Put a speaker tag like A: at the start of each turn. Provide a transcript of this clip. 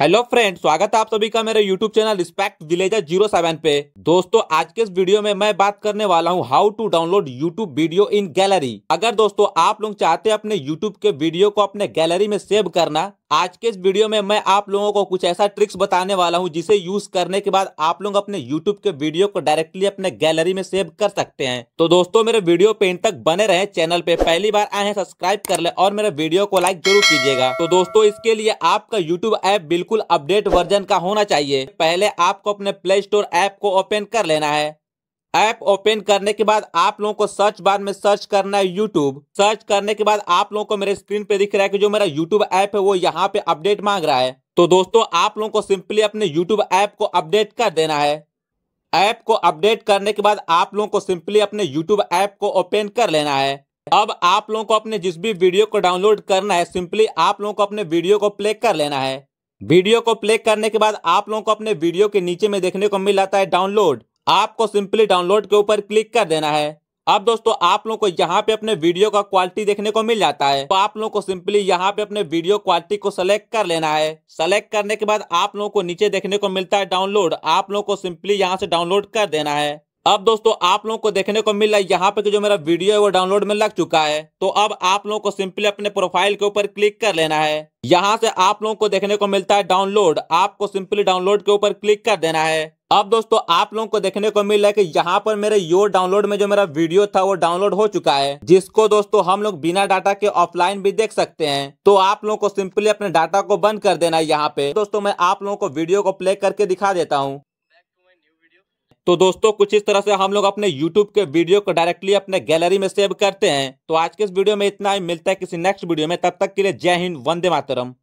A: hello friend स्वागत है आप सभी का मेरे YouTube channel respect villager zero seven पे दोस्तों आज के इस वीडियो में मैं बात करने वाला हूँ how to download YouTube video in gallery अगर दोस्तों आप लोग चाहते हैं अपने यूट्यूब के वीडियो को अपने गैलरी में सेव करना आज के इस वीडियो में मैं आप लोगों को कुछ ऐसा ट्रिक्स बताने वाला हूं जिसे यूज करने के बाद आप लोग अपने यूट्यूब के वीडियो को डायरेक्टली अपने गैलरी में सेव कर सकते हैं तो दोस्तों मेरे वीडियो पे तक बने रहे चैनल पे पहली बार आए हैं सब्सक्राइब कर ले और मेरे वीडियो को लाइक जरूर कीजिएगा तो दोस्तों इसके लिए आपका यूट्यूब ऐप बिल्कुल बिल्कुल अपडेट वर्जन का होना चाहिए पहले आपको अपने प्ले स्टोर ऐप को ओपन कर लेना है ऐप ओपन करने के बाद आप लोगों को सर्च बार में सर्च करना है यूट्यूब सर्च करने के बाद आप लोगों को मेरे स्क्रीन पे दिख रहा है कि जो मेरा यूट्यूब ऐप है वो यहाँ पे अपडेट मांग रहा है तो दोस्तों आप लोगों को सिंपली अपने यूट्यूब ऐप को अपडेट कर देना है ऐप को अपडेट करने के बाद आप लोगों को सिंपली अपने यूट्यूब ऐप को ओपन कर लेना है अब आप लोगों को अपने जिस भी वीडियो को डाउनलोड करना है सिंपली आप लोगों को अपने वीडियो को प्ले कर लेना है वीडियो को प्ले करने के बाद आप लोगों को अपने वीडियो के नीचे में देखने को मिल जाता है डाउनलोड आपको सिंपली डाउनलोड के ऊपर क्लिक कर देना है अब दोस्तों आप लोगों को यहाँ पे अपने वीडियो का क्वालिटी देखने को मिल जाता है तो आप लोगों को सिंपली यहाँ पे अपने वीडियो क्वालिटी को सेलेक्ट कर लेना है सेलेक्ट करने के बाद आप लोगों को नीचे देखने को मिलता है डाउनलोड आप लोगों को सिंपली यहाँ से डाउनलोड कर देना है अब दोस्तों आप लोगों को देखने को मिल रहा है यहाँ पे तो जो मेरा वीडियो है वो डाउनलोड में लग चुका है तो अब आप लोगों को सिंपली अपने प्रोफाइल के ऊपर क्लिक कर लेना है यहाँ से आप लोगों को देखने को मिलता है डाउनलोड आपको सिंपली डाउनलोड के ऊपर क्लिक कर देना है अब दोस्तों आप लोगों को देखने को मिल रहा है कि यहाँ पर मेरे यो डाउनलोड में जो मेरा वीडियो था वो डाउनलोड हो चुका है जिसको दोस्तों हम लोग बिना डाटा के ऑफलाइन भी देख सकते हैं तो आप लोगों को सिंपली अपने डाटा को बंद कर देना है यहाँ पे दोस्तों मैं आप लोगों को वीडियो को प्ले करके दिखा देता हूँ तो दोस्तों कुछ इस तरह से हम लोग अपने YouTube के वीडियो को डायरेक्टली अपने गैलरी में सेव करते हैं तो आज के इस वीडियो में इतना ही मिलता है किसी नेक्स्ट वीडियो में तब तक के लिए जय हिंद वंदे मातरम